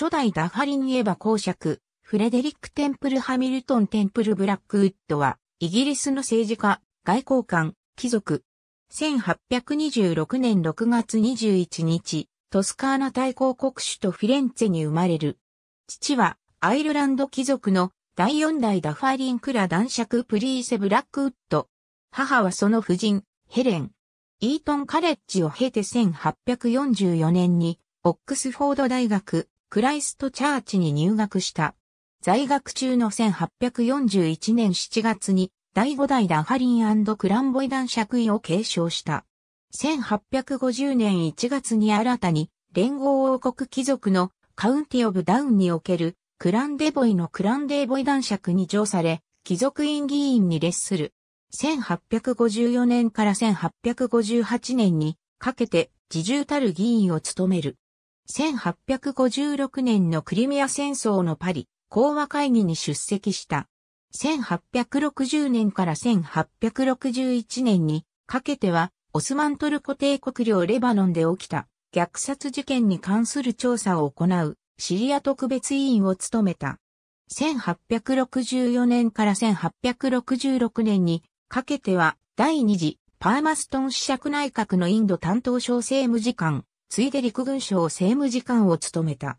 初代ダファリンエヴァ公爵、フレデリック・テンプル・ハミルトン・テンプル・ブラックウッドは、イギリスの政治家、外交官、貴族。1826年6月21日、トスカーナ大公国主とフィレンツェに生まれる。父は、アイルランド貴族の第4代ダファリンクラ男爵プリーセ・ブラックウッド。母はその夫人、ヘレン。イートンカレッジを経て1844年に、オックスフォード大学クライストチャーチに入学した。在学中の1841年7月に第5代ダハリンクランボイダン爵位を継承した。1850年1月に新たに連合王国貴族のカウンティオブダウンにおけるクランデボイのクランデーボイ男爵に上され、貴族院議員に列する。1854年から1858年にかけて自重たる議員を務める。1856年のクリミア戦争のパリ、講和会議に出席した。1860年から1861年にかけては、オスマントルコ帝国領レバノンで起きた虐殺事件に関する調査を行うシリア特別委員を務めた。1864年から1866年にかけては第二次パーマストン試釈内閣のインド担当省政務次官ついで陸軍省政務次官を務めた。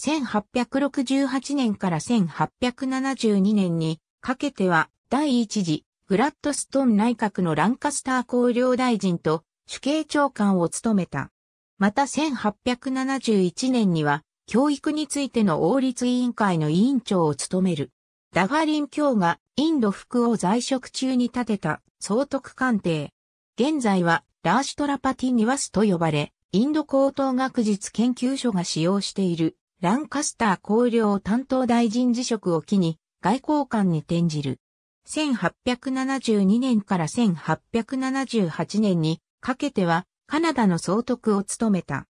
1868年から1872年にかけては第一次グラッドストン内閣のランカスター公領大臣と主計長官を務めた。また1871年には教育についての王立委員会の委員長を務める。ダガリン卿がインド副を在職中に建てた総督官邸。現在はラーシュトラパティニワスと呼ばれ、インド高等学術研究所が使用しているランカスター公領担当大臣辞職を機に外交官に転じる。1872年から1878年にかけてはカナダの総督を務めた。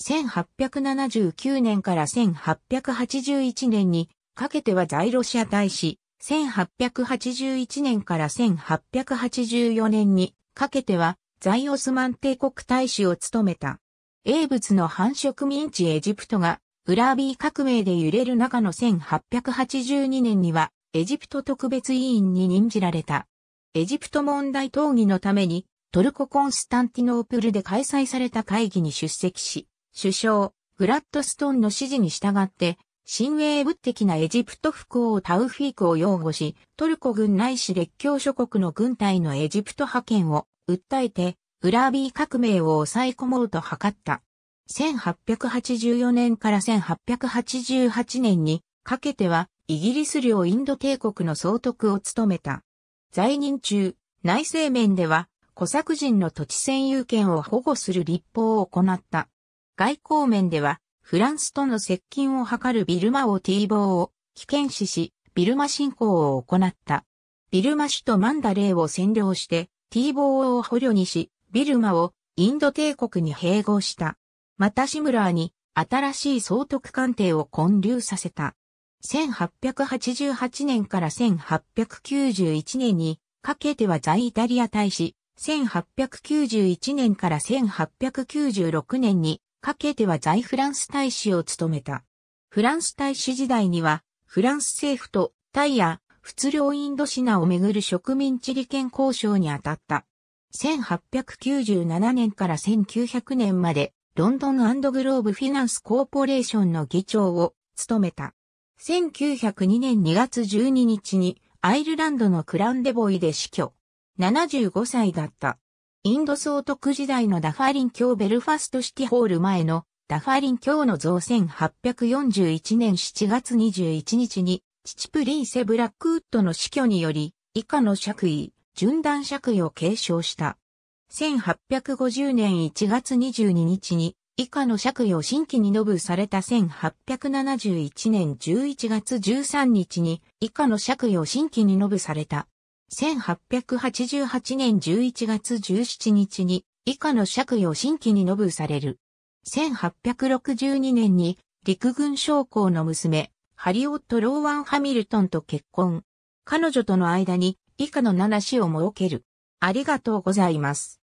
1879年から1881年にかけては在ロシア大使、1881年から1884年にかけては在オスマン帝国大使を務めた。英仏の繁殖民地エジプトが、ウラービー革命で揺れる中の1882年には、エジプト特別委員に任じられた。エジプト問題討議のために、トルココンスタンティノープルで開催された会議に出席し、首相、グラッドストーンの指示に従って、新英仏的なエジプト復興タウフィークを擁護し、トルコ軍内市列強諸国の軍隊のエジプト派遣を訴えて、ウラービー革命を抑え込もうと図った。1884年から1888年にかけては、イギリス領インド帝国の総督を務めた。在任中、内政面では、古作人の土地占有権を保護する立法を行った。外交面では、フランスとの接近を図るビルマをティーボーを危険視し、ビルマ侵攻を行った。ビルマ首都マンダレーを占領して、ティーボーを捕虜にし、ビルマをインド帝国に併合した。またシムラーに新しい総督官邸を建立させた。1888年から1891年にかけては在イタリア大使、1891年から1896年にかけては在フランス大使を務めた。フランス大使時代には、フランス政府とタイや仏領インドシナをめぐる植民地利権交渉に当たった。1897年から1900年までロンドングローブフィナンスコーポレーションの議長を務めた。1902年2月12日にアイルランドのクランデボイで死去。75歳だった。インド総督時代のダファリン卿ベルファストシティホール前のダファリン卿の像1841年7月21日に父プリンセ・ブラックウッドの死去により、以下の爵位、順断爵位を継承した。1850年1月22日に、以下の爵位を新規にノぶされた1871年11月13日に、以下の爵位を新規にノぶされた。1888年11月17日に、以下の爵位を新規にノぶされる。1862年に、陸軍将校の娘、ハリオット・ローワン・ハミルトンと結婚。彼女との間に以下の7子を設ける。ありがとうございます。